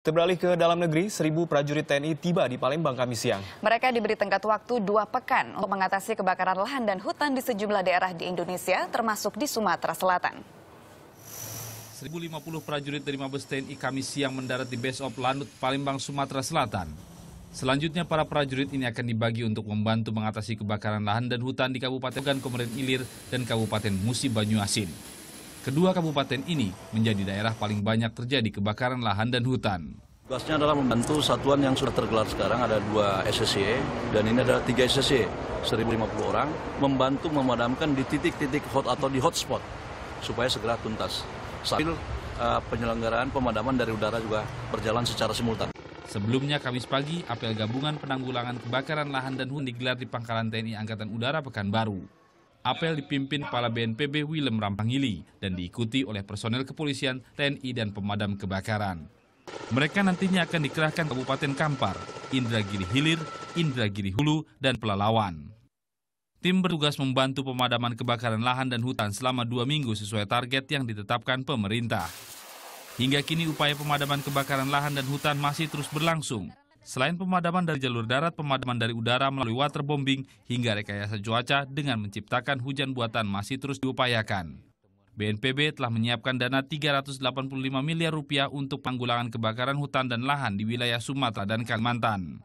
Kita beralih ke dalam negeri, seribu prajurit TNI tiba di Palembang kami siang. Mereka diberi tenggat waktu dua pekan untuk mengatasi kebakaran lahan dan hutan di sejumlah daerah di Indonesia, termasuk di Sumatera Selatan. 1050 prajurit dari Mabes TNI kami siang mendarat di Base of Lanut, Palembang, Sumatera Selatan. Selanjutnya para prajurit ini akan dibagi untuk membantu mengatasi kebakaran lahan dan hutan di Kabupaten Ogan, Komering Ilir, dan Kabupaten Musi Banyuasin. Kedua kabupaten ini menjadi daerah paling banyak terjadi kebakaran lahan dan hutan. Tugasnya adalah membantu satuan yang sudah tergelar sekarang ada dua SSC e, dan ini adalah tiga SSC 1050 e, orang membantu memadamkan di titik-titik hot atau di hotspot supaya segera tuntas. Sambil uh, penyelenggaraan pemadaman dari udara juga berjalan secara simultan. Sebelumnya Kamis pagi, apel gabungan penanggulangan kebakaran lahan dan hutan digelar di Pangkalan TNI Angkatan Udara Pekanbaru. Apel dipimpin Kepala BNPB Willem Rampangili dan diikuti oleh personel kepolisian, TNI, dan pemadam kebakaran. Mereka nantinya akan dikerahkan Kabupaten Kampar, Indragiri Hilir, Indragiri Hulu, dan Pelalawan. Tim bertugas membantu pemadaman kebakaran lahan dan hutan selama dua minggu sesuai target yang ditetapkan pemerintah. Hingga kini upaya pemadaman kebakaran lahan dan hutan masih terus berlangsung. Selain pemadaman dari jalur darat, pemadaman dari udara melalui waterbombing hingga rekayasa cuaca dengan menciptakan hujan buatan masih terus diupayakan. BNPB telah menyiapkan dana 385 miliar rupiah untuk panggulangan kebakaran hutan dan lahan di wilayah Sumatera dan Kalimantan.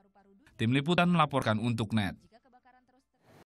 Tim Liputan melaporkan untuk NET.